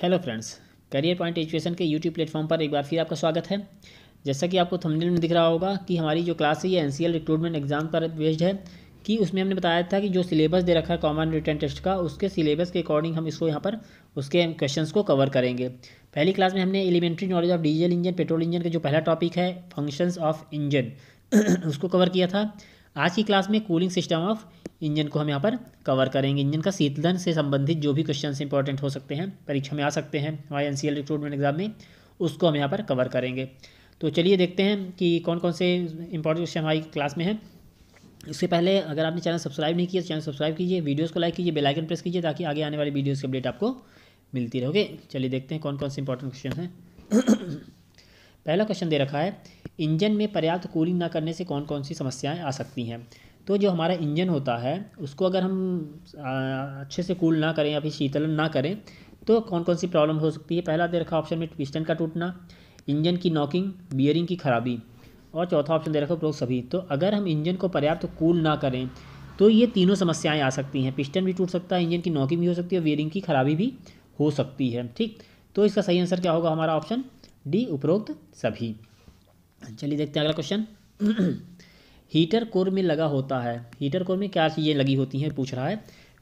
hello friends career point education के YouTube platform पर एक बार फिर आपका स्वागत है जैसा कि आपको थंबनेल में दिख रहा होगा कि हमारी जो क्लास है ये एनसीएल रिक्रूटमेंट एग्ज़ाम पर बेस्ड है कि उसमें हमने बताया था कि जो सिलेबस दे रखा है कॉमन रिटर्न टेस्ट का उसके सिलेबस के अकॉर्डिंग हम इसको यहाँ पर उसके क्वेश्चंस को कवर करेंगे पहली क्लास में हमने elementary knowledge of diesel engine petrol engine का जो पहला टॉपिक है फंक्शंस ऑफ इंजन उसको कवर किया था आज की क्लास में कूलिंग सिस्टम ऑफ इंजन को हम यहाँ पर कवर करेंगे इंजन का शीतलन से संबंधित जो भी क्वेश्चन इंपॉर्टेंट हो सकते हैं परीक्षा में आ सकते हैं हमारे एन रिक्रूटमेंट एग्जाम में उसको हम यहाँ पर कवर करेंगे तो चलिए देखते हैं कि कौन कौन से इंपॉर्टेंट क्वेश्चन हमारी क्लास में है इससे पहले अगर आपने चैनल सब्सक्राइब नहीं किया तो चैनल सब्सक्राइब कीजिए वीडियोस को लाइक कीजिए बेल आइकन प्रेस कीजिए ताकि आगे आने वाली वीडियोस की अपडेट आपको मिलती रहोगे चलिए देखते हैं कौन कौन से इंपॉर्टेंट क्वेश्चन हैं पहला क्वेश्चन दे रखा है इंजन में पर्याप्त कूलिंग ना करने से कौन कौन सी समस्याएँ आ सकती हैं तो जो हमारा इंजन होता है उसको अगर हम अच्छे से कूल ना करें या फिर शीतलन ना करें तो कौन कौन सी प्रॉब्लम हो सकती है पहला दे रखा ऑप्शन में पिस्टन का टूटना इंजन की नॉकिंग बियरिंग की खराबी और चौथा ऑप्शन दे रखा उपरोक्त सभी तो अगर हम इंजन को पर्याप्त तो कूल ना करें तो ये तीनों समस्याएं आ सकती हैं पिस्टन भी टूट सकता है इंजन की नॉकिंग भी हो सकती है वियरिंग की खराबी भी हो सकती है ठीक तो इसका सही आंसर क्या होगा हमारा ऑप्शन डी उपरोक्त सभी चलिए देखते हैं अगला क्वेश्चन हीटर कोर में लगा होता है हीटर कोर में क्या चीज़ें लगी होती हैं पूछ रहा है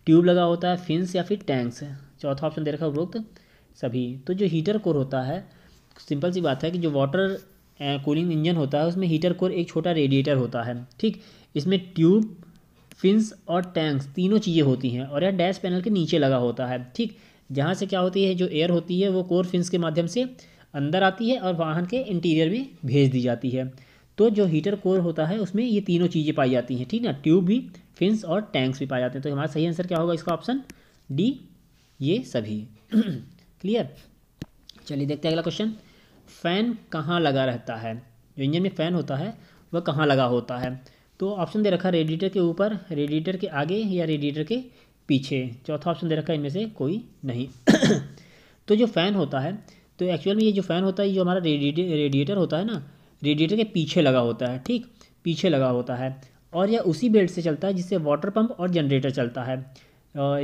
ट्यूब लगा होता है फिंस या फिर टैंक्स चौथा ऑप्शन दे रखा है उपरोक्त सभी तो जो हीटर कोर होता है सिंपल सी बात है कि जो वाटर कूलिंग इंजन होता है उसमें हीटर कोर एक छोटा रेडिएटर होता है ठीक इसमें ट्यूब फिंस और टैंक्स तीनों चीज़ें होती हैं और यह डैश पैनल के नीचे लगा होता है ठीक जहाँ से क्या होती है जो एयर होती है वो कोर फिंस के माध्यम से अंदर आती है और वाहन के इंटीरियर में भेज दी जाती है तो जो हीटर कोर होता है उसमें ये तीनों चीज़ें पाई जाती हैं ठीक ना ट्यूब भी फिंस और टैंक्स भी पाए जाते हैं तो हमारा सही आंसर क्या होगा इसका ऑप्शन डी ये सभी क्लियर चलिए देखते हैं अगला क्वेश्चन फ़ैन कहाँ लगा रहता है जो इंजन में फ़ैन होता है वह कहाँ लगा होता है तो ऑप्शन दे रखा रेडिएटर के ऊपर रेडिएटर के आगे या रेडिएटर के पीछे चौथा ऑप्शन दे रखा है इनमें से कोई नहीं तो जो फ़ैन होता है तो एक्चुअल में ये जो फ़ैन होता है जो हमारा रेडिएटर होता है ना रेडिएटर के पीछे लगा होता है ठीक पीछे लगा होता है और यह उसी बेल्ट से चलता है जिससे वाटर पंप और जनरेटर चलता है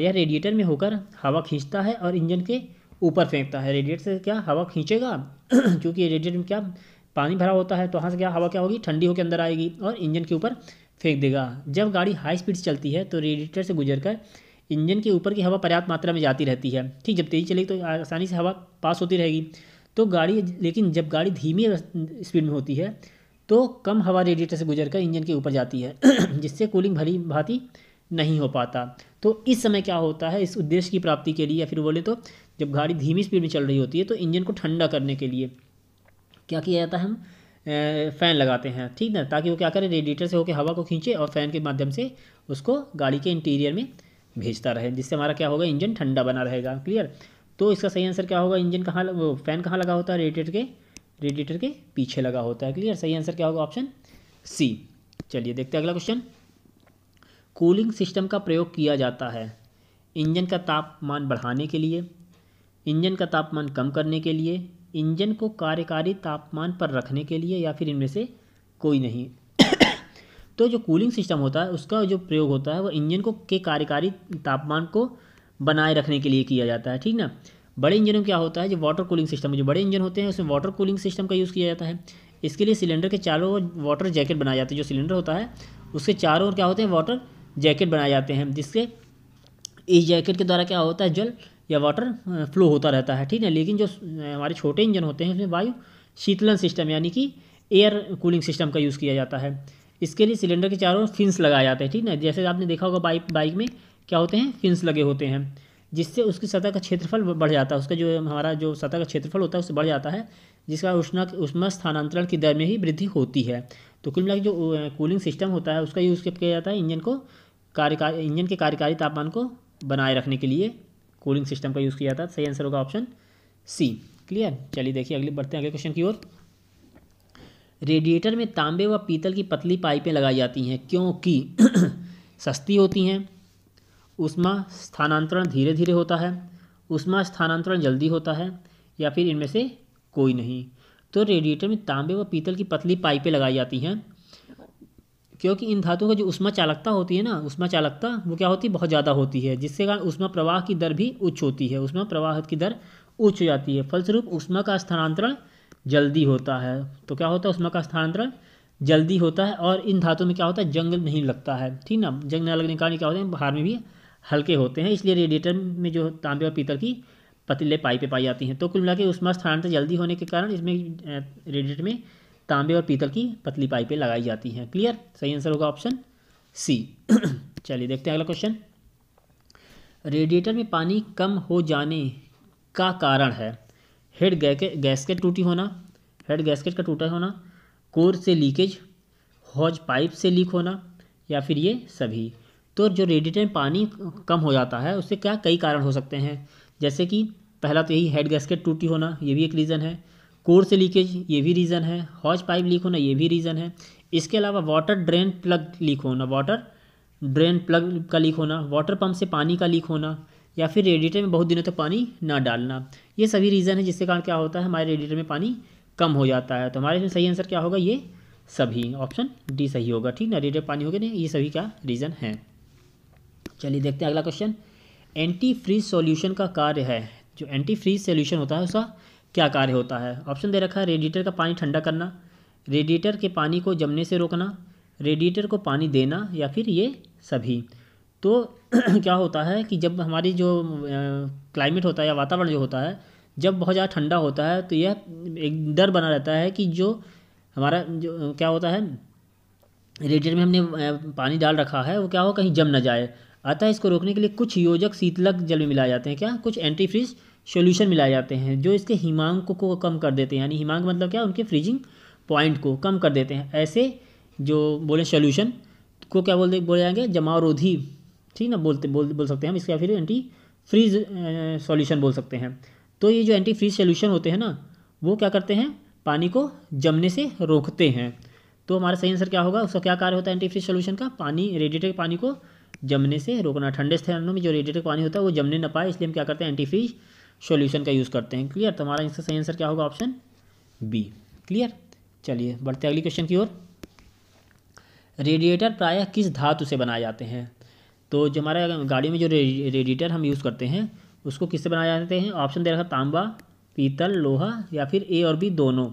यह रेडिएटर में होकर हवा खींचता है और इंजन के ऊपर फेंकता है रेडिएटर से क्या हवा खींचेगा क्योंकि रेडिएटर में क्या पानी भरा होता है तो वहाँ से क्या हवा क्या होगी ठंडी होकर अंदर आएगी और इंजन के ऊपर फेंक देगा जब गाड़ी हाई स्पीड से चलती है तो रेडिएटर से गुजर कर इंजन के ऊपर की हवा पर्याप्त मात्रा में जाती रहती है ठीक जब तेज़ी चलेगी तो आसानी से हवा पास होती रहेगी तो गाड़ी लेकिन जब गाड़ी धीमी स्पीड में होती है तो कम हवा रेडिएटर से गुजर कर इंजन के ऊपर जाती है जिससे कूलिंग भरी भांति नहीं हो पाता तो इस समय क्या होता है इस उद्देश्य की प्राप्ति के लिए या फिर बोले तो जब गाड़ी धीमी स्पीड में चल रही होती है तो इंजन को ठंडा करने के लिए क्या किया जाता है हम फ़ैन लगाते हैं ठीक ना ताकि वो क्या करें रेडिएटर से होकर हवा को खींचे और फ़ैन के माध्यम से उसको गाड़ी के इंटीरियर में भेजता रहे जिससे हमारा क्या होगा इंजन ठंडा बना रहेगा क्लियर तो इसका सही आंसर क्या होगा इंजन कहाँ फैन कहाँ लगा होता है रेडिएटर के रेडिएटर के पीछे लगा होता है क्लियर सही आंसर क्या होगा ऑप्शन सी चलिए देखते हैं अगला क्वेश्चन कूलिंग सिस्टम का प्रयोग किया जाता है इंजन का तापमान बढ़ाने के लिए इंजन का तापमान कम करने के लिए इंजन को कार्यकारी तापमान पर रखने के लिए या फिर इनमें से कोई नहीं तो जो कूलिंग सिस्टम होता है उसका जो प्रयोग होता है वो इंजन को के कार्यकारी तापमान को बनाए रखने के लिए किया जाता है ठीक ना बड़े इंजन में क्या होता है जो वाटर कूलिंग सिस्टम जो बड़े इंजन होते हैं उसमें वाटर कूलिंग सिस्टम का यूज़ किया जाता है इसके लिए सिलेंडर के चारों ओर वाटर जैकेट बनाए जाता है जो सिलेंडर होता है उसके चारों ओर क्या होते हैं वाटर जैकेट बनाए जाते हैं जिसके इस जैकेट के द्वारा क्या होता है जल या वाटर फ्लो होता रहता है ठीक है लेकिन जो हमारे छोटे इंजन होते हैं उसमें वायु शीतलन सिस्टम यानी कि एयर कूलिंग सिस्टम का यूज़ किया जाता है इसके लिए सिलेंडर के चारों ओर फिंस लगाए जाते हैं ठीक ना जैसे आपने देखा होगा बाइक बाइक में क्या होते हैं फिंस लगे होते हैं जिससे उसकी सतह का क्षेत्रफल बढ़ जाता है उसका जो हमारा जो सतह का क्षेत्रफल होता है उससे बढ़ जाता है जिसका उष्णा उष्मा स्थानांतरण की दर में ही वृद्धि होती है तो कुल मिलाकर जो कूलिंग सिस्टम होता है उसका यूज़ किया जाता है इंजन को कार्यकारी इंजन के कार्यकारी तापमान को बनाए रखने के लिए कूलिंग सिस्टम का यूज़ किया जाता है सही आंसर होगा ऑप्शन सी क्लियर चलिए देखिए अगले बढ़ते हैं अगले क्वेश्चन की ओर रेडिएटर में तांबे व पीतल की पतली पाइपें लगाई जाती हैं क्योंकि सस्ती होती हैं उष्मा स्थानांतरण धीरे धीरे होता है उष्मा स्थानांतरण जल्दी होता है या फिर इनमें से कोई नहीं तो रेडिएटर में तांबे व पीतल की पतली पाइपें लगाई जाती हैं क्योंकि इन धातुओं का जो उष्मा चालकता होती है ना उष्मा चालकता वो क्या होती है बहुत ज़्यादा होती है जिससे कारण उष्मा प्रवाह की दर भी उच्च होती है उष्मा प्रवाह की दर उच्च हो जाती है फलस्वरूप उष्मा का स्थानांतरण जल्दी होता है तो क्या होता है उष्मा का स्थानांतरण जल्दी होता है और इन धातुओं में क्या होता है जंग नहीं लगता है ठीक ना जंग न लगने के कारण क्या होता है बाहर में भी हल्के होते हैं इसलिए रेडिएटर में जो तांबे और पीतल की पतले पाइपें पाई जाती हैं तो कुल मिला के उष्मा स्थानांतरण जल्दी होने के कारण इसमें रेडिएटर में तांबे और पीतल की पतली पाइपें लगाई जाती हैं क्लियर सही आंसर होगा ऑप्शन सी चलिए देखते हैं अगला क्वेश्चन रेडिएटर में पानी कम हो जाने का कारण है हेड गैसकेट टूटी होना हेड गैसकेट का टूटा होना कोर से लीकेज हॉज पाइप से लीक होना या फिर ये सभी तो जो रेडिएटेड पानी कम हो जाता है उससे क्या कई कारण हो सकते हैं जैसे कि पहला तो यही हेड गैसकेट टूटी होना ये भी एक रीज़न है कोर से लीकेज ये भी रीज़न है हॉज पाइप लीक होना ये भी रीज़न है इसके अलावा वाटर ड्रेन प्लग लीक होना वाटर ड्रेन प्लग का लीक होना वाटर पम्प से पानी का लीक होना या फिर रेडिएटर में बहुत दिनों तक तो पानी ना डालना ये सभी रीज़न है जिसके कारण क्या होता है हमारे रेडिएटर में पानी कम हो जाता है तो हमारे इसमें सही आंसर क्या होगा ये सभी ऑप्शन डी सही होगा ठीक ना रेडिएटर पानी हो गया नहीं ये सभी क्या रीज़न है चलिए देखते हैं अगला क्वेश्चन एंटी फ्रीज सॉल्यूशन का कार्य है जो एंटी फ्रीज सॉल्यूशन होता है उसका क्या कार्य होता है ऑप्शन दे रखा है रेडिएटर का पानी ठंडा करना रेडिएटर के पानी को जमने से रोकना रेडिएटर को पानी देना या फिर ये सभी तो क्या होता है कि जब हमारी जो क्लाइमेट होता है या वातावरण जो होता है जब बहुत ज़्यादा ठंडा होता है तो यह एक डर बना रहता है कि जो हमारा जो क्या होता है रेडिएटर में हमने पानी डाल रखा है वो क्या हो कहीं जम ना जाए अतः इसको रोकने के लिए कुछ योजक शीतलक जल में मिलाए जाते हैं क्या कुछ एंटी फ्रिज सोल्यूशन मिलाए जाते हैं जो इसके हिमांक को, कम कर देते हैं यानी हिमांक मतलब क्या उनके फ्रीजिंग पॉइंट को कम कर देते हैं ऐसे जो बोले सोल्यूशन को क्या बोलते बोले जाएंगे जमावरोधी ठीक ना बोलते बोल बोल सकते हैं हम इसका फिर एंटी फ्रीज सॉल्यूशन बोल सकते हैं तो ये जो एंटी फ्रीज सोल्यूशन होते हैं ना वो क्या करते हैं पानी को जमने से रोकते हैं तो हमारा सही आंसर क्या होगा उसका क्या कार्य होता है एंटी फ्रीज सोल्यूशन का पानी रेडिएटेड पानी को जमने से रोकना ठंडे स्थानों में जो रेडिएटर पानी होता है वो जमने ना पाए इसलिए हम क्या करते हैं फ्रिज सॉल्यूशन का यूज़ करते हैं क्लियर तो हमारा इसका सही आंसर क्या होगा ऑप्शन बी क्लियर चलिए बढ़ते अगली क्वेश्चन की ओर रेडिएटर प्रायः किस धातु से बनाए जाते हैं तो जो हमारा गाड़ी में जो रेडिएटर हम यूज़ करते हैं उसको किससे बनाए जाते हैं ऑप्शन दे रखा तांबा पीतल लोहा या फिर ए और बी दोनों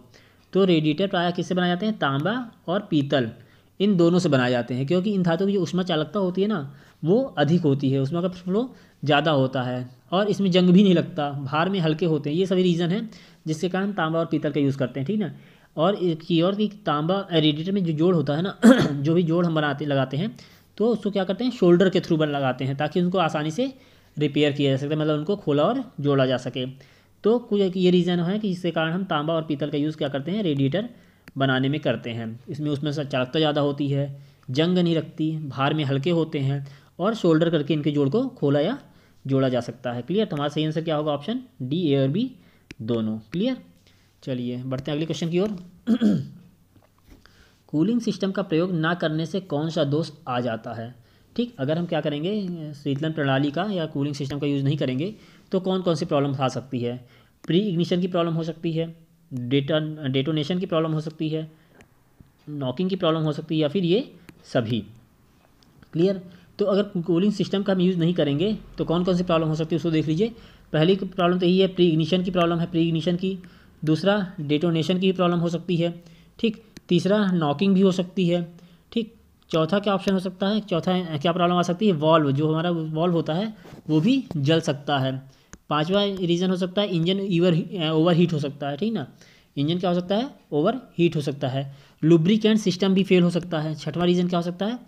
तो रेडिएटर प्रायः किससे बनाए जाते हैं तांबा और पीतल इन दोनों से बनाए जाते हैं क्योंकि इन धातुओं की जो उष्मा चालकता होती है ना वो अधिक होती है उष्मा का फ्लो ज़्यादा होता है और इसमें जंग भी नहीं लगता भार में हल्के होते हैं ये सभी रीज़न हैं जिसके कारण तांबा और पीतल का यूज़ करते हैं ठीक ना और की और कि तांबा रेडिएटर में जो जोड़ होता है ना जो भी जोड़ हम बनाते लगाते हैं तो उसको क्या करते हैं शोल्डर के थ्रू बन लगाते हैं ताकि उनको आसानी से रिपेयर किया जा सकता मतलब उनको खोला और जोड़ा जा सके तो कुछ ये रीज़न है कि जिसके कारण हम तांबा और पीतल का यूज़ क्या करते हैं रेडिएटर बनाने में करते हैं इसमें उसमें चालकता ज़्यादा होती है जंग नहीं रखती भार में हल्के होते हैं और शोल्डर करके इनके जोड़ को खोला या जोड़ा जा सकता है क्लियर तुम्हारा सही आंसर क्या होगा ऑप्शन डी ए और बी दोनों क्लियर चलिए बढ़ते हैं अगले क्वेश्चन की ओर कूलिंग सिस्टम का प्रयोग ना करने से कौन सा दोष आ जाता है ठीक अगर हम क्या करेंगे शीतलन प्रणाली का या कूलिंग सिस्टम का यूज़ नहीं करेंगे तो कौन कौन सी प्रॉब्लम आ सकती है प्री इग्निशन की प्रॉब्लम हो सकती है डेटा डेटोनेशन की प्रॉब्लम हो सकती है नॉकिंग की प्रॉब्लम हो सकती है या फिर ये सभी क्लियर तो अगर कूलिंग सिस्टम का हम यूज़ नहीं करेंगे तो कौन कौन सी प्रॉब्लम हो सकती है उसको देख लीजिए पहली प्रॉब्लम तो यही है प्री इग्निशन की प्रॉब्लम है प्री इग्निशन की दूसरा डेटोनेशन की भी प्रॉब्लम हो सकती है ठीक तीसरा नॉकिंग भी हो सकती है ठीक चौथा क्या ऑप्शन हो सकता है चौथा क्या प्रॉब्लम आ सकती है वॉल्व जो हमारा वॉल्व होता है वो भी जल सकता है पाँचवा रीज़न हो सकता है इंजन ईवर ओवर हीट हो सकता है ठीक ना इंजन क्या हो सकता है ओवर हीट हो सकता है लुब्रिकेंट सिस्टम भी फेल हो सकता है छठवां रीज़न क्या हो सकता है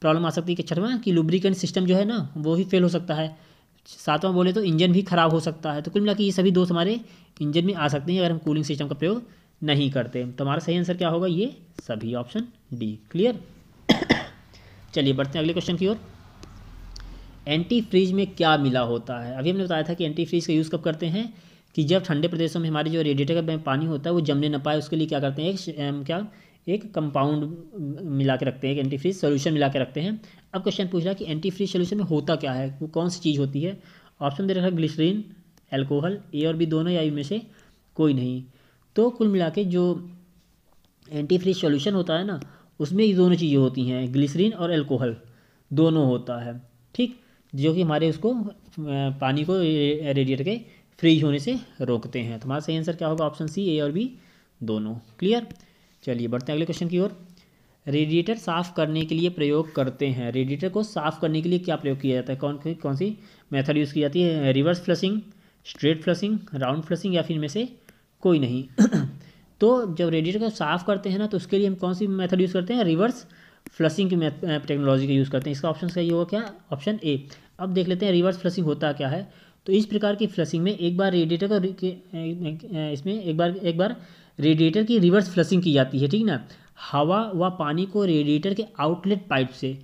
प्रॉब्लम आ सकती है छठवां कि लुब्रिकेंट सिस्टम जो है ना वो ही फेल हो सकता है सातवां बोले तो इंजन भी ख़राब हो सकता है तो कुल मिला ये सभी दोस्त हमारे इंजन में आ सकते हैं अगर हम कूलिंग सिस्टम का प्रयोग नहीं करते तो हमारा सही आंसर क्या होगा ये सभी ऑप्शन डी क्लियर चलिए बढ़ते हैं अगले क्वेश्चन की ओर एंटी फ्रीज में क्या मिला होता है अभी हमने बताया था कि एंटी फ्रीज का यूज़ कब करते हैं कि जब ठंडे प्रदेशों में हमारे जो रेडिएटर का पानी होता है वो जमने न पाए उसके लिए क्या करते हैं एक क्या एक कंपाउंड मिला के रखते हैं एक एंटी फ्रीज सोल्यूशन मिला के रखते हैं अब क्वेश्चन पूछ रहा है कि एंटी फ्रीज सोल्यूशन में होता क्या है वो कौन सी चीज़ होती है ऑप्शन दे रखा है ग्लिसरीन एल्कोहल ए और बी दोनों या इनमें से कोई नहीं तो कुल मिला के जो एंटी फ्रीज सोल्यूशन होता है ना उसमें ये दोनों चीज़ें होती हैं ग्लिसरीन और एल्कोहल दोनों होता है ठीक जो कि हमारे उसको पानी को रेडिएटर के फ्रीज होने से रोकते हैं तो हमारा सही आंसर क्या होगा ऑप्शन सी ए और बी दोनों क्लियर चलिए बढ़ते हैं अगले क्वेश्चन की ओर रेडिएटर साफ़ करने के लिए प्रयोग करते हैं रेडिएटर को साफ़ करने के लिए क्या प्रयोग किया जाता है कौन कौन सी मेथड यूज़ की जाती है reverse flushing straight flushing round flushing या फिर इनमें से कोई नहीं तो जब रेडिएटर को साफ़ करते हैं ना तो उसके लिए हम कौन सी मेथड यूज़ करते हैं रिवर्स फ्लशिंग की टेक्नोलॉजी का यूज़ करते हैं इसका ऑप्शन सही होगा क्या ऑप्शन ए अब देख लेते हैं रिवर्स फ्लसिंग होता क्या है तो इस प्रकार की फ्लसिंग में एक बार रेडिएटर का इसमें एक बार एक बार रेडिएटर की रिवर्स फ्लसिंग की जाती है ठीक ना हवा व पानी को रेडिएटर के आउटलेट पाइप से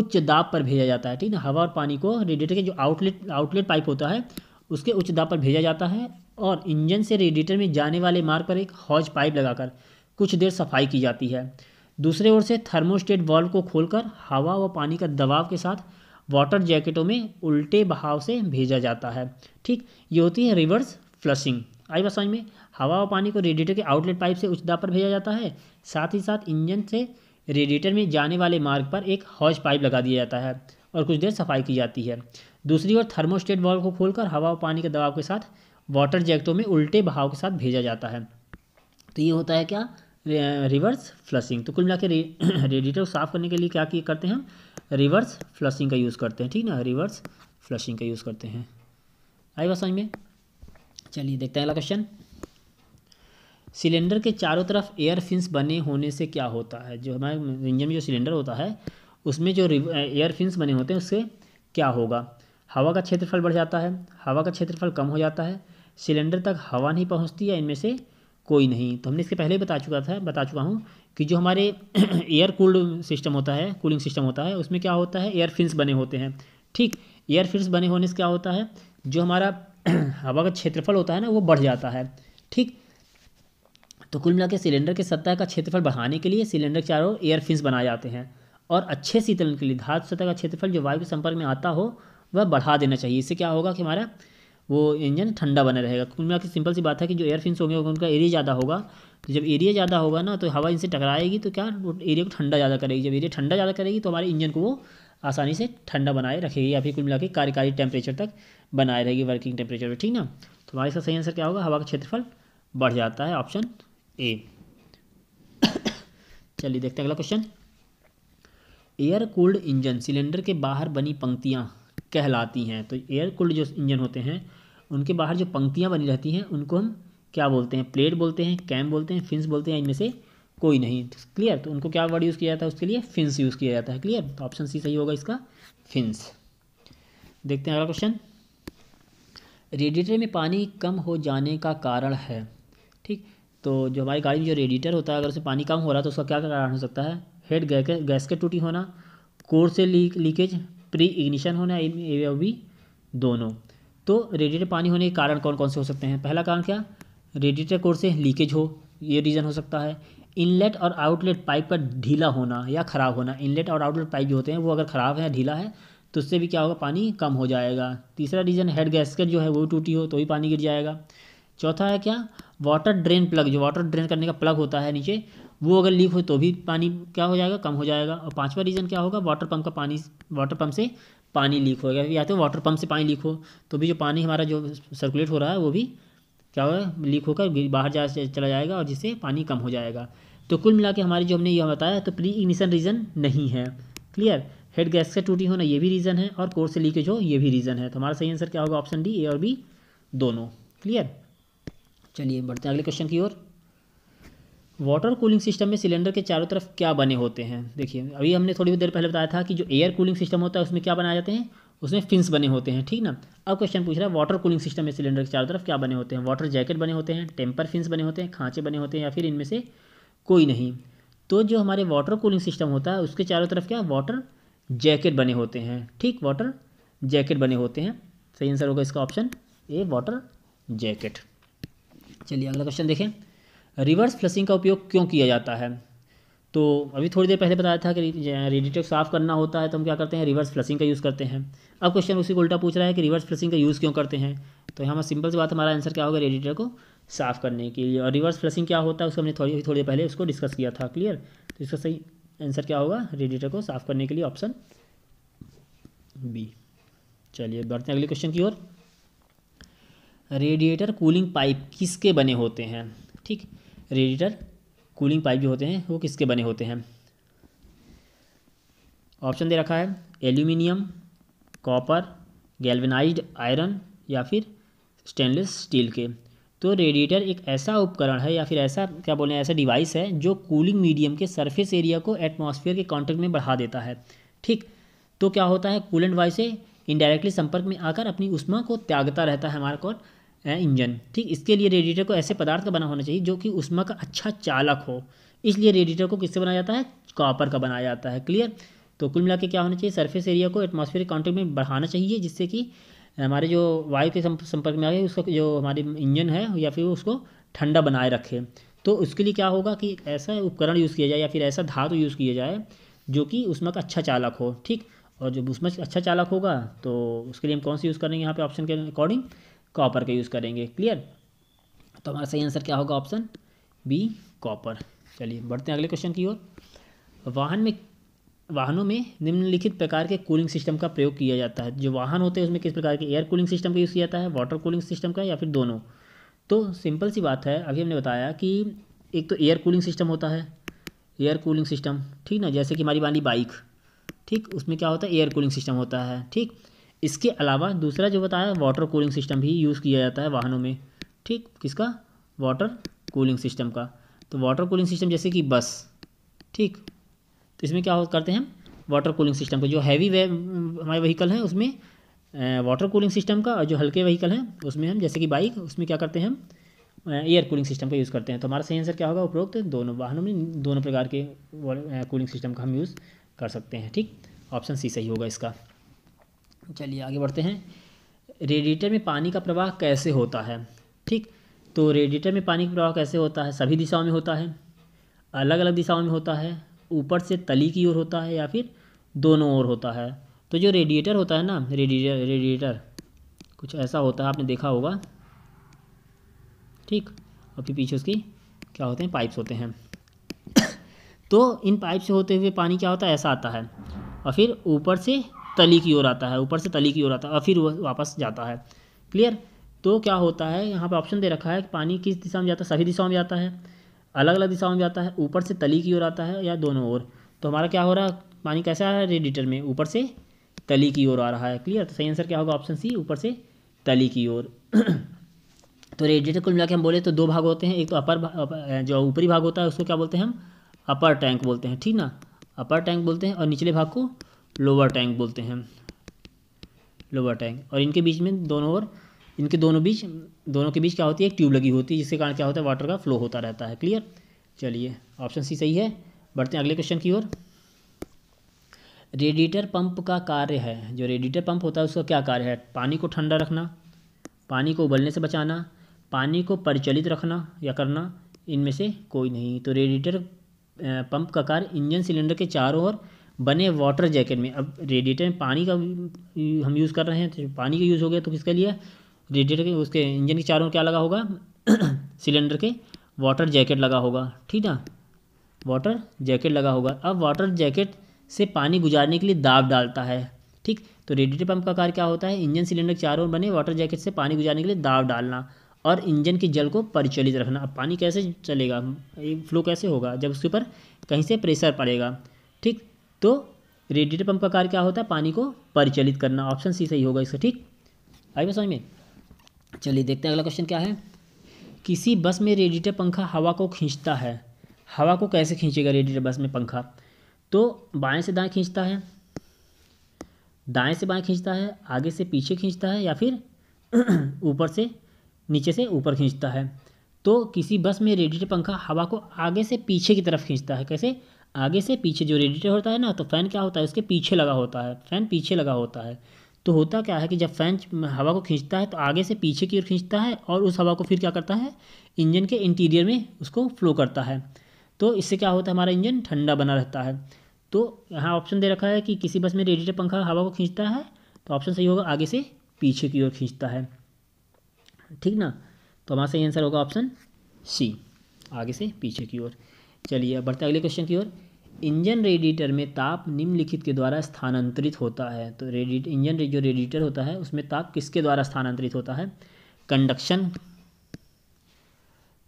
उच्च दाब पर भेजा जाता है ठीक ना हवा और पानी को रेडिएटर के जो आउटलेट आउटलेट पाइप होता है उसके उच्च दाब पर भेजा जाता है और इंजन से रेडिएटर में जाने वाले मार्ग पर एक हौज पाइप लगाकर कुछ देर सफाई की जाती है दूसरे ओर से थर्मोस्टेट वॉल्व को खोलकर हवा व पानी का दबाव के साथ वाटर जैकेटों में उल्टे बहाव से भेजा जाता है ठीक ये होती है रिवर्स फ्लशिंग आई बात समझ में हवा और पानी को रेडिएटर के आउटलेट पाइप से उच्च दाब पर भेजा जाता है साथ ही साथ इंजन से रेडिएटर में जाने वाले मार्ग पर एक हॉज पाइप लगा दिया जाता है और कुछ देर सफाई की जाती है दूसरी ओर थर्मोस्टेट वॉल्व को खोलकर हवा और पानी के दबाव के साथ वाटर जैकेटों में उल्टे बहाव के साथ भेजा जाता है तो ये होता है क्या रिवर्स फ्लशिंग तो कुल मिला के रेडिएटर को साफ़ करने के लिए क्या करते हैं रिवर्स फ्लशिंग का यूज़ करते हैं ठीक ना रिवर्स फ्लशिंग का यूज़ करते हैं आई बात समझ में चलिए देखते हैं अगला क्वेश्चन सिलेंडर के चारों तरफ एयर फिंस बने होने से क्या होता है जो हमारे इंजन में जो सिलेंडर होता है उसमें जो एयर फिंस बने होते हैं उससे क्या होगा हवा का क्षेत्रफल बढ़ जाता है हवा का क्षेत्रफल कम हो जाता है सिलेंडर तक हवा नहीं पहुंचती या इनमें से कोई नहीं तो हमने इसके पहले बता चुका था बता चुका हूँ कि जो हमारे एयर कूल्ड सिस्टम होता है कूलिंग सिस्टम होता है उसमें क्या होता है एयर फिन्स बने होते हैं ठीक एयर फिन्स बने होने से क्या होता है जो हमारा हवा का क्षेत्रफल होता है ना वो बढ़ जाता है ठीक तो कुल मिला सिलेंडर के सतह का क्षेत्रफल बढ़ाने के लिए सिलेंडर के चारों एयर फिन्स बनाए जाते हैं और अच्छे शीतलन के लिए धातु सतह का क्षेत्रफल जो वायु के संपर्क में आता हो वह बढ़ा देना चाहिए इससे क्या होगा कि हमारा वो इंजन ठंडा बना रहेगा कुल मिला सिंपल सी बात है कि जो एयर फिन्स होंगे उनका एरिया ज़्यादा होगा तो जब एरिया ज़्यादा होगा ना तो हवा इनसे टकराएगी तो क्या एरिया को ठंडा ज़्यादा करेगी जब एरिया ठंडा ज़्यादा करेगी तो हमारे इंजन को वो आसानी से ठंडा बनाए रखेगी या फिर कुल मिला के कार्यकारी टेम्परेचर तक बनाए रहेगी वर्किंग टेम्परेचर पर ठीक ना तो हमारे इसका सही आंसर क्या होगा हवा का क्षेत्रफल बढ़ जाता है ऑप्शन ए चलिए देखते हैं अगला question air cooled engine cylinder के बाहर बनी पंक्तियाँ कहलाती हैं तो एयर कूल्ड जो इंजन होते हैं उनके बाहर जो पंक्तियाँ बनी रहती हैं उनको हम क्या बोलते हैं प्लेट बोलते हैं कैम बोलते हैं फिंस बोलते हैं इनमें से कोई नहीं क्लियर तो उनको क्या वर्ड यूज़ किया जाता है उसके लिए फिंस यूज़ किया जाता है क्लियर तो ऑप्शन सी सही होगा इसका फिंस देखते हैं अगला क्वेश्चन रेडिएटर में पानी कम हो जाने का कारण है ठीक तो जो हमारी गाड़ी में जो रेडिएटर होता है अगर उसमें पानी कम हो रहा है तो उसका क्या कारण हो सकता है हेड गैस के टूटी होना कोर से लीकेज प्री इग्निशन होना है बी दोनों तो रेडिएटर पानी होने के कारण कौन कौन से हो सकते हैं पहला कारण क्या रेडिएटर कोर से लीकेज हो ये रीज़न हो सकता है इनलेट और आउटलेट पाइप का ढीला होना या ख़राब होना इनलेट और आउटलेट पाइप जो होते हैं वो अगर ख़राब है ढीला है तो उससे भी क्या होगा पानी कम हो जाएगा तीसरा रीज़न हेड गैसकेट जो है वो टूटी हो तो भी पानी गिर जाएगा चौथा है क्या वाटर ड्रेन प्लग जो वाटर ड्रेन करने का प्लग होता है नीचे वो अगर लीक हो तो भी पानी क्या हो जाएगा कम हो जाएगा और पाँचवा रीज़न क्या होगा वाटर पम्प का पानी वाटर पम्प से पानी लीक हो गया या तो वाटर पम्प से पानी लीक हो तो भी जो पानी हमारा जो सर्कुलेट हो रहा है वो भी क्या होगा लीक होकर बाहर जा चला जाएगा और जिससे पानी कम हो जाएगा तो कुल मिला के हमारी जो हमने यह बताया तो प्री इग्निशन रीज़न नहीं है क्लियर हेड गैस से टूटी होना ये भी रीज़न है और कोर से लीकेज हो ये भी रीज़न है तो हमारा सही आंसर क्या होगा ऑप्शन डी ए और बी दोनों क्लियर चलिए बढ़ते हैं अगले क्वेश्चन की ओर वाटर कूलिंग सिस्टम में सिलेंडर के चारों तरफ क्या बने होते हैं देखिए अभी हमने थोड़ी देर पहले बताया था कि जो एयर कूलिंग सिस्टम होता है उसमें क्या बनाए जाते हैं उसमें फिन्स बने होते हैं ठीक ना अब क्वेश्चन पूछ रहा है वाटर कूलिंग सिस्टम में सिलेंडर के चारों तरफ क्या बने होते हैं वाटर जैकेट बने होते हैं टेम्पर फिंस बने होते हैं खांचे बने होते हैं या फिर इनमें से कोई नहीं तो जो हमारे वाटर कूलिंग सिस्टम होता है उसके चारों तरफ क्या वाटर जैकेट बने होते हैं ठीक वाटर जैकेट बने होते हैं सही आंसर होगा इसका ऑप्शन ए वाटर जैकेट चलिए अगला क्वेश्चन देखें रिवर्स फ्लशिंग का उपयोग क्यों किया जाता है तो अभी थोड़ी देर पहले बताया था कि रेडिएटर साफ़ करना होता है तो हम क्या करते हैं रिवर्स फ्लशिंग का यूज़ करते हैं अब क्वेश्चन उसी को उल्टा पूछ रहा है कि रिवर्स फ्लशिंग का यूज़ क्यों करते हैं तो यहाँ पर सिंपल से बात हमारा आंसर क्या होगा रेडिएटर को साफ़ करने के लिए और रिवर्स फ्लशिंग क्या होता है उसको हमने थोड़ी थोड़ी देर पहले उसको डिस्कस किया था क्लियर तो इसका सही आंसर क्या होगा रेडिएटर को साफ़ करने के लिए ऑप्शन बी चलिए बढ़ते हैं अगले क्वेश्चन की ओर रेडिएटर कूलिंग पाइप किसके बने होते हैं ठीक रेडिएटर कूलिंग पाइप जो होते हैं वो किसके बने होते हैं ऑप्शन दे रखा है एल्यूमिनियम कॉपर गैल्वेनाइज्ड आयरन या फिर स्टेनलेस स्टील के तो रेडिएटर एक ऐसा उपकरण है या फिर ऐसा क्या बोलें ऐसा डिवाइस है जो कूलिंग मीडियम के सरफेस एरिया को एटमॉस्फेयर के कांटेक्ट में बढ़ा देता है ठीक तो क्या होता है कूलेंट वाइस से इनडायरेक्टली संपर्क में आकर अपनी उष्मा को त्यागता रहता है हमारा कौन इंजन ठीक इसके लिए रेडिएटर को ऐसे पदार्थ का बना होना चाहिए जो कि उष्मा का अच्छा चालक हो इसलिए रेडिएटर को किससे बनाया जाता है कॉपर का बनाया जाता है क्लियर तो कुल मिला के क्या होना चाहिए सरफेस एरिया को एटमोसफेयर काउंटेक्ट में बढ़ाना चाहिए जिससे कि हमारे जो वायु के संपर्क में आए उसका जो हमारे इंजन है या फिर उसको ठंडा बनाए रखे तो उसके लिए क्या होगा कि ऐसा उपकरण यूज़ किया जाए या फिर ऐसा धातु यूज़ किया जाए जो कि उसमें का अच्छा चालक हो ठीक और जब उसमें अच्छा चालक होगा तो उसके लिए हम कौन सी यूज़ करेंगे यहाँ पे ऑप्शन के अकॉर्डिंग कॉपर का यूज़ करेंगे क्लियर तो हमारा सही आंसर क्या होगा ऑप्शन बी कॉपर चलिए बढ़ते हैं अगले क्वेश्चन की ओर वाहन में वाहनों में निम्नलिखित प्रकार के कूलिंग सिस्टम का प्रयोग किया जाता है जो वाहन होते हैं उसमें किस प्रकार के एयर कूलिंग सिस्टम का यूज़ किया जाता है वाटर कूलिंग सिस्टम का या फिर दोनों तो सिंपल सी बात है अभी हमने बताया कि एक तो एयर कूलिंग सिस्टम होता है एयर कूलिंग सिस्टम ठीक ना जैसे कि हमारी मान बाइक ठीक उसमें क्या होता है एयर कूलिंग सिस्टम होता है ठीक इसके अलावा दूसरा जो बताया वाटर कूलिंग सिस्टम भी यूज़ किया जाता है वाहनों में ठीक किसका वाटर कूलिंग सिस्टम का तो वाटर कूलिंग सिस्टम जैसे कि बस ठीक तो इसमें क्या करते हैं हम वाटर कूलिंग सिस्टम का जो हैवी वे हमारे वहीकल हैं उसमें वाटर कूलिंग सिस्टम का और जो हल्के वहीकल हैं उसमें हम जैसे कि बाइक उसमें क्या करते हैं हम एयर कूलिंग सिस्टम का यूज़ करते हैं तो हमारा सही आंसर क्या होगा उपरोक्त दोनों वाहनों में दोनों प्रकार के कूलिंग सिस्टम का हम यूज़ कर सकते हैं ठीक ऑप्शन सी सही होगा इसका चलिए आगे बढ़ते हैं रेडिएटर में पानी का प्रवाह कैसे होता है ठीक तो रेडिएटर में पानी का प्रवाह कैसे होता है सभी दिशाओं में होता है अलग अलग दिशाओं में होता है ऊपर से तली की ओर होता है या फिर दोनों ओर होता है तो जो रेडिएटर होता है ना रेडिएटर रेडिएटर कुछ ऐसा होता है आपने देखा होगा ठीक और फिर पीछे उसकी क्या होते हैं पाइप्स होते हैं तो इन पाइप से होते हुए पानी क्या होता है ऐसा आता है और फिर ऊपर से तली की ओर आता है ऊपर से तली की ओर आता है और फिर वह वापस जाता है क्लियर तो क्या होता है यहाँ पर ऑप्शन दे रखा है कि पानी किस दिशा में जाता है सभी दिशाओं में जाता है अलग अलग दिशाओं में जाता है ऊपर से तली की ओर आता है या दोनों ओर तो हमारा क्या हो रहा है पानी कैसे आ रहा है रेडिटर में ऊपर से तली की ओर आ रहा है क्लियर तो सही आंसर क्या होगा ऑप्शन सी ऊपर से तली की ओर तो रेडिएटर कुल मिला हम बोले तो दो भाग होते हैं एक तो अपर जो ऊपरी भाग होता है उसको क्या बोलते हैं हम अपर टैंक बोलते हैं ठीक ना अपर टैंक बोलते हैं और निचले भाग को लोअर टैंक बोलते हैं लोअर टैंक और इनके बीच में दोनों ओर इनके दोनों बीच दोनों के बीच क्या होती है एक ट्यूब लगी होती है जिसके कारण क्या होता है वाटर का फ्लो होता रहता है क्लियर चलिए ऑप्शन सी सही है बढ़ते हैं अगले क्वेश्चन की ओर रेडिएटर पंप का कार्य है जो रेडिएटर पंप होता है उसका क्या कार्य है पानी को ठंडा रखना पानी को उबलने से बचाना पानी को परिचलित रखना या करना इनमें से कोई नहीं तो रेडिएटर पंप का कार्य इंजन सिलेंडर के चारों ओर बने वाटर जैकेट में अब रेडिएटर में पानी का हम यूज़ कर रहे हैं तो पानी का यूज़ हो गया तो किसके लिए रेडिएटर के उसके इंजन के चारों क्या लगा होगा सिलेंडर के वाटर जैकेट लगा होगा ठीक ना वाटर जैकेट लगा होगा अब वाटर जैकेट से पानी गुजारने के लिए दाब डालता है ठीक तो रेडिएटर पंप का कार्य क्या होता है इंजन सिलेंडर के चारों ओर बने वाटर जैकेट से पानी गुजारने के लिए दाब डालना और इंजन के जल को परिचलित रखना अब पानी कैसे चलेगा फ्लो कैसे होगा जब उसके ऊपर कहीं से प्रेशर पड़ेगा ठीक तो रेडिएटर पंप का कार्य क्या होता है पानी को परिचालित करना ऑप्शन सी सही होगा इसका ठीक आई समझ में चलिए देखते हैं अगला क्वेश्चन क्या है किसी बस में रेडिएटर पंखा हवा को खींचता है हवा को कैसे खींचेगा रेडिएटर बस में पंखा तो बाएं से दाएं खींचता है दाएं से बाएं खींचता है आगे से पीछे खींचता है या फिर ऊपर से नीचे से ऊपर खींचता है तो किसी बस में रेडिएटर पंखा हवा को आगे से पीछे की तरफ खींचता है कैसे आगे से पीछे जो रेडिएटर होता है ना तो फ़ैन क्या होता है उसके पीछे लगा होता है फ़ैन पीछे लगा होता है तो होता क्या है कि जब फ़ैन हवा को खींचता है तो आगे से पीछे की ओर खींचता है और उस हवा को फिर क्या करता है इंजन के इंटीरियर में उसको फ्लो करता है तो इससे क्या होता है हमारा इंजन ठंडा बना रहता है तो यहाँ ऑप्शन दे रखा है कि किसी बस में रेडिएटर पंखा हवा को खींचता है तो ऑप्शन सही होगा आगे से पीछे की ओर खींचता है ठीक ना तो हमारा सही आंसर होगा ऑप्शन सी आगे से पीछे की ओर चलिए अब बढ़ते अगले क्वेश्चन की ओर इंजन रेडिएटर में ताप निम्नलिखित के द्वारा स्थानांतरित होता है तो रेडिएट इंजन जो रेडिएटर होता है उसमें ताप किसके द्वारा स्थानांतरित होता है कंडक्शन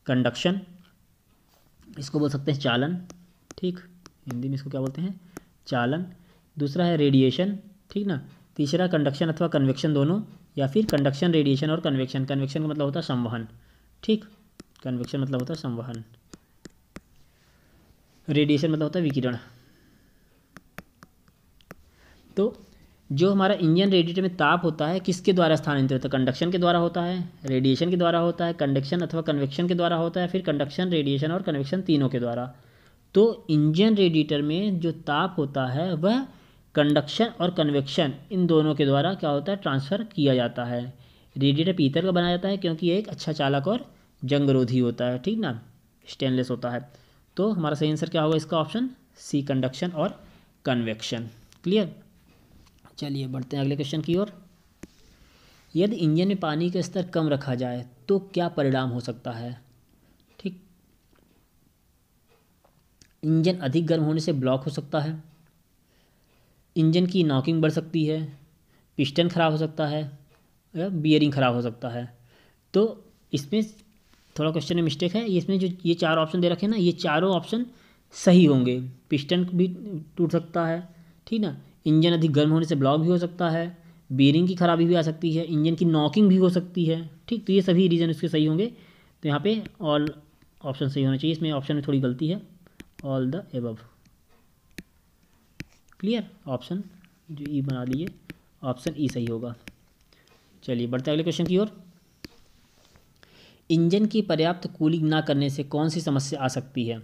कंडक्शन इसको बोल सकते हैं चालन ठीक हिंदी में इसको क्या बोलते हैं चालन दूसरा है रेडिएशन ठीक ना तीसरा कंडक्शन अथवा कन्वेक्शन दोनों या फिर कंडक्शन रेडिएशन और कन्वेक्शन कन्वेक्शन का मतलब होता है संवहन ठीक कन्वेक्शन मतलब होता है संवहन रेडिएशन मतलब होता है विकिरण तो जो हमारा इंजन रेडिएटर में ताप होता है किसके द्वारा स्थानांतरित होता है कंडक्शन के द्वारा होता है रेडिएशन के द्वारा होता है कंडक्शन अथवा कन्वेक्शन के द्वारा होता है फिर कंडक्शन रेडिएशन और कन्वेक्शन तीनों के द्वारा तो इंजन रेडिएटर में जो ताप होता है वह कंडक्शन और कन्वेक्शन इन दोनों के द्वारा क्या होता है ट्रांसफ़र किया जाता है रेडिएटर पीतल का बनाया जाता है क्योंकि एक अच्छा चालक और जंगरोधी होता है ठीक ना स्टेनलेस होता है तो हमारा सही आंसर क्या होगा इसका ऑप्शन सी कंडक्शन और कन्वेक्शन क्लियर चलिए बढ़ते हैं अगले क्वेश्चन की ओर यदि इंजन में पानी का स्तर कम रखा जाए तो क्या परिणाम हो सकता है ठीक इंजन अधिक गर्म होने से ब्लॉक हो सकता है इंजन की नॉकिंग बढ़ सकती है पिस्टन ख़राब हो सकता है या बियरिंग ख़राब हो सकता है तो इसमें थोड़ा क्वेश्चन में मिस्टेक है इसमें जो ये चार ऑप्शन दे रखे ना ये चारों ऑप्शन सही होंगे पिस्टन भी टूट सकता है ठीक ना इंजन अधिक गर्म होने से ब्लॉक भी हो सकता है बीरिंग की खराबी भी आ सकती है इंजन की नॉकिंग भी हो सकती है ठीक तो ये सभी रीज़न उसके सही होंगे तो यहाँ पे ऑल ऑप्शन सही होना चाहिए इसमें ऑप्शन में थोड़ी गलती है all the above clear option जो ई e बना लीजिए ऑप्शन ई e सही होगा चलिए बढ़ते अगले क्वेश्चन की ओर इंजन की पर्याप्त कूलिंग ना करने से कौन सी समस्या आ सकती है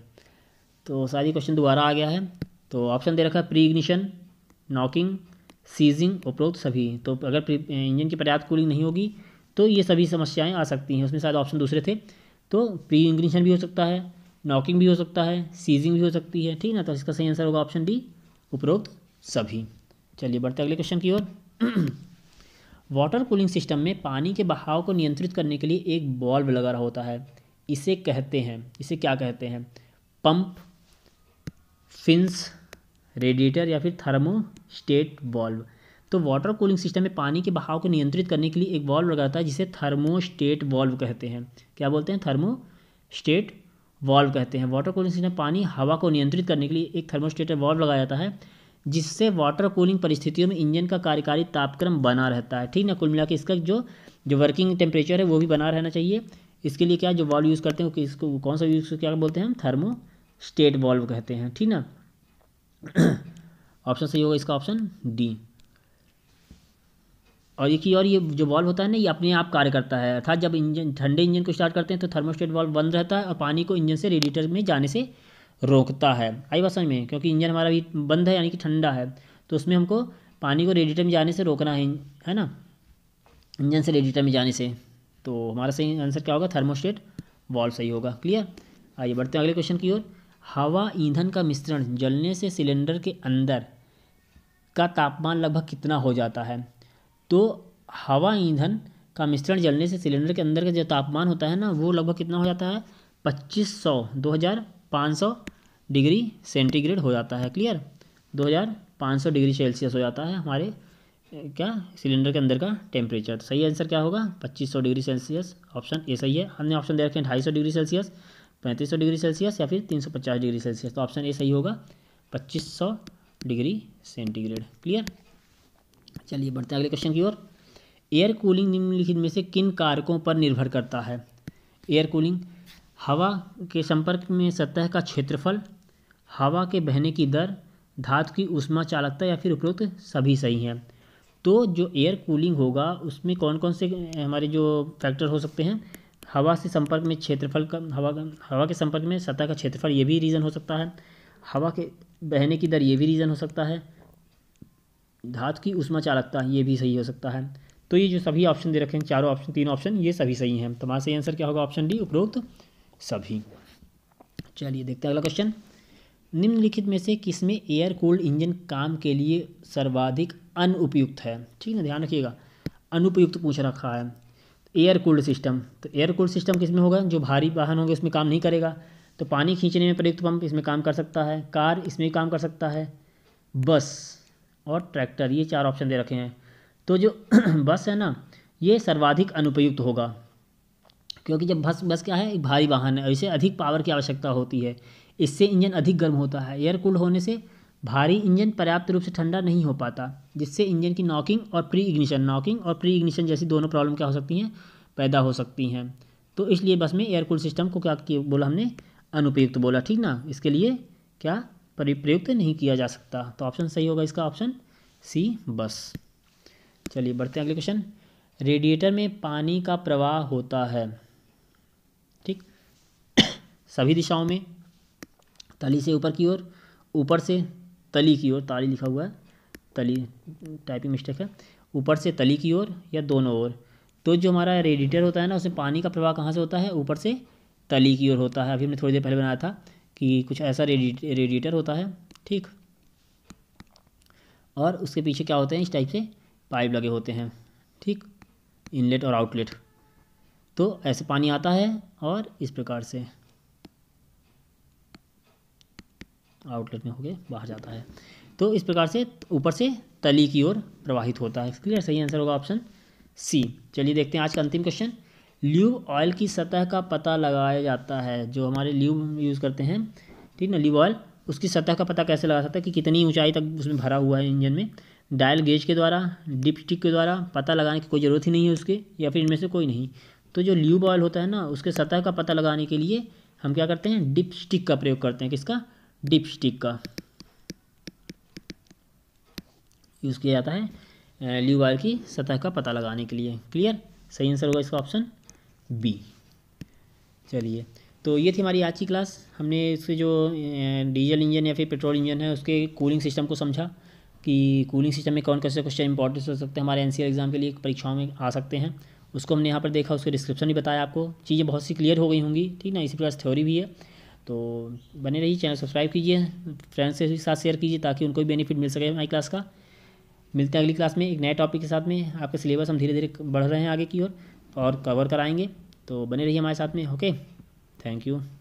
तो सारी क्वेश्चन दोबारा आ गया है तो ऑप्शन दे रखा है प्री इग्निशन नॉकिंग सीजिंग उपरोक्त सभी तो अगर इंजन की पर्याप्त कूलिंग नहीं होगी तो ये सभी समस्याएं आ सकती हैं उसमें शायद ऑप्शन दूसरे थे तो प्री इग्निशन भी हो सकता है नॉकिंग भी हो सकता है सीजिंग भी हो सकती है ठीक ना तो इसका सही आंसर होगा ऑप्शन डी उपरोक्त सभी चलिए बढ़ते अगले क्वेश्चन की ओर वाटर कूलिंग सिस्टम में पानी के बहाव को नियंत्रित करने के लिए एक बॉल्ब लगा रहा होता है इसे कहते हैं इसे क्या कहते हैं पंप फिंस रेडिएटर या फिर थर्मोस्टेट बॉल्ब तो वाटर कूलिंग सिस्टम में पानी के बहाव को नियंत्रित करने के लिए एक बॉल्ब लगा रहता है जिसे थर्मोस्टेट बॉल्ब कहते हैं क्या बोलते हैं थर्मोस्टेट वाल्व कहते हैं वाटर कूलिंग सिस्टम पानी हवा को नियंत्रित करने के लिए एक थर्मोस्टेट बॉल्ब लगाया जाता है जिससे वाटर कूलिंग परिस्थितियों में इंजन का कार्यकारी तापक्रम बना रहता है ठीक ना कुल मिला के इसका जो जो वर्किंग टेम्परेचर है वो भी बना रहना चाहिए इसके लिए क्या जो वॉल्व यूज़ करते हैं इसको कौन सा यूज़ क्या बोलते हैं हम थर्मो स्टेट वॉल्व कहते हैं ठीक ना ऑप्शन सही होगा इसका ऑप्शन डी और एक ही और ये जो बॉल्व होता है ना ये अपने आप कार्य करता है अर्थात जब इंजन ठंडे इंजन को स्टार्ट करते हैं तो थर्मोस्टेट बॉल्व बंद रहता है और पानी को इंजन से रेडिएटर में जाने से रोकता है आई बात समझ में क्योंकि इंजन हमारा भी बंद है यानी कि ठंडा है तो उसमें हमको पानी को रेडिटर में जाने से रोकना है है ना इंजन से रेडिटर में जाने से तो हमारा सही आंसर क्या होगा थर्मोस्टेट वॉल्व सही होगा क्लियर आइए बढ़ते हैं अगले क्वेश्चन की ओर हवा ईंधन का मिश्रण जलने से सिलेंडर के अंदर का तापमान लगभग कितना हो जाता है तो हवा ईंधन का मिश्रण जलने से सिलेंडर के अंदर का जो तापमान होता है ना वो लगभग कितना हो जाता है पच्चीस सौ दो हज़ार पाँच सौ डिग्री सेंटीग्रेड हो जाता है क्लियर 2500 डिग्री सेल्सियस हो जाता है हमारे क्या सिलेंडर के अंदर का टेम्परेचर सही आंसर क्या होगा 2500 डिग्री सेल्सियस ऑप्शन ए सही है हमने ऑप्शन दे रखे हैं ढाई डिग्री सेल्सियस पैंतीस डिग्री सेल्सियस या फिर 350 डिग्री सेल्सियस तो ऑप्शन ए सही होगा 2500 डिग्री सेंटीग्रेड क्लियर चलिए बढ़ते हैं अगले क्वेश्चन की ओर एयर कूलिंग निम्नलिखित में से किन कारकों पर निर्भर करता है एयर कूलिंग हवा के संपर्क में सतह का क्षेत्रफल हवा के बहने की दर धातु की उष्मा चालकता या फिर उपरोक्त सभी सही हैं तो जो एयर कूलिंग होगा उसमें कौन कौन से हमारे जो फैक्टर हो सकते हैं हवा से संपर्क में क्षेत्रफल का हवा हवा के संपर्क में सतह का क्षेत्रफल ये भी रीज़न हो सकता है हवा के बहने की दर ये भी रीज़न हो सकता है धातु की उष्मा चालकता ये भी सही हो सकता है तो ये जो सभी ऑप्शन दे रखे हैं चारों ऑप्शन तीनों ऑप्शन ये सभी सही हैं तो हमारा सही आंसर क्या होगा ऑप्शन डी उपरोक्त सभी चलिए देखते हैं अगला क्वेश्चन निम्नलिखित में से किसमें एयर कूल्ड इंजन काम के लिए सर्वाधिक अनुपयुक्त है ठीक है ध्यान रखिएगा अनुपयुक्त पूछ रखा है एयर कूल्ड सिस्टम तो एयर कूल्ड सिस्टम किस में होगा जो भारी वाहन होंगे उसमें काम नहीं करेगा तो पानी खींचने में प्रयुक्त पंप इसमें काम कर सकता है कार इसमें काम कर सकता है बस और ट्रैक्टर ये चार ऑप्शन दे रखे हैं तो जो बस है ना ये सर्वाधिक अनुपयुक्त होगा क्योंकि जब बस बस क्या है एक भारी वाहन है और इसे अधिक पावर की आवश्यकता होती है इससे इंजन अधिक गर्म होता है एयर कूल्ड होने से भारी इंजन पर्याप्त रूप से ठंडा नहीं हो पाता जिससे इंजन की नॉकिंग और प्री इग्निशन नॉकिंग और प्री इग्निशन जैसी दोनों प्रॉब्लम क्या हो सकती हैं पैदा हो सकती हैं तो इसलिए बस में एयर कूल सिस्टम को क्या बोला हमने अनुपयुक्त बोला ठीक ना इसके लिए क्या परिप्रयुक्त नहीं किया जा सकता तो ऑप्शन सही होगा इसका ऑप्शन सी बस चलिए बढ़ते हैं अगले क्वेश्चन रेडिएटर में पानी का प्रवाह होता है ठीक सभी दिशाओं में तली से ऊपर की ओर ऊपर से तली की ओर ताली लिखा हुआ है तली टाइपिंग मिस्टेक है ऊपर से तली की ओर या दोनों ओर तो जो हमारा रेडिटर होता है ना उसमें पानी का प्रवाह कहाँ से होता है ऊपर से तली की ओर होता है अभी हमने थोड़ी देर पहले बनाया था कि कुछ ऐसा रेडिएटर होता है ठीक और उसके पीछे क्या होते हैं इस टाइप से पाइप लगे होते हैं ठीक इनलेट और आउटलेट तो ऐसे पानी आता है और इस प्रकार से आउटलेट में होके बाहर जाता है तो इस प्रकार से ऊपर से तली की ओर प्रवाहित होता है क्लियर सही आंसर होगा ऑप्शन सी चलिए देखते हैं आज का अंतिम क्वेश्चन ल्यूब ऑयल की सतह का पता लगाया जाता है जो हमारे ल्यूब यूज़ करते हैं ठीक ना ल्यूब ऑयल उसकी सतह का पता कैसे लगा सकता है कि कितनी ऊंचाई तक उसमें भरा हुआ है इंजन में डायल गेज के द्वारा डिप स्टिक के द्वारा पता लगाने की कोई ज़रूरत ही नहीं है उसके या फिर इनमें से कोई नहीं तो जो ल्यूब ऑयल होता है ना उसके सतह का पता लगाने के लिए हम क्या करते हैं डिप स्टिक का प्रयोग करते हैं किसका डिपस्टिक का यूज़ किया जाता है ल्यू वायर की सतह का पता लगाने के लिए क्लियर सही आंसर होगा इसका ऑप्शन बी चलिए तो ये थी हमारी आज की क्लास हमने इसके जो डीजल इंजन या फिर पेट्रोल इंजन है उसके कूलिंग सिस्टम को समझा कि कूलिंग सिस्टम में कौन कौन से क्वेश्चन इंपॉर्टेंस हो सकते हैं हमारे एनसीएल एग्ज़ाम e के लिए परीक्षाओं में आ सकते हैं उसको हमने यहाँ पर देखा उसके डिस्क्रिप्शन भी बताया आपको चीज़ें बहुत सी क्लियर हो गई होंगी ठीक ना इसी प्रकार थ्योरी भी है तो बने रहिए चैनल सब्सक्राइब कीजिए फ्रेंड्स के साथ शेयर कीजिए ताकि उनको भी बेनिफिट मिल सके हमारी क्लास का मिलते हैं अगली क्लास में एक नए टॉपिक के साथ में आपका सिलेबस हम धीरे धीरे बढ़ रहे हैं आगे की ओर और, और कवर कराएंगे तो बने रहिए हमारे साथ में ओके थैंक यू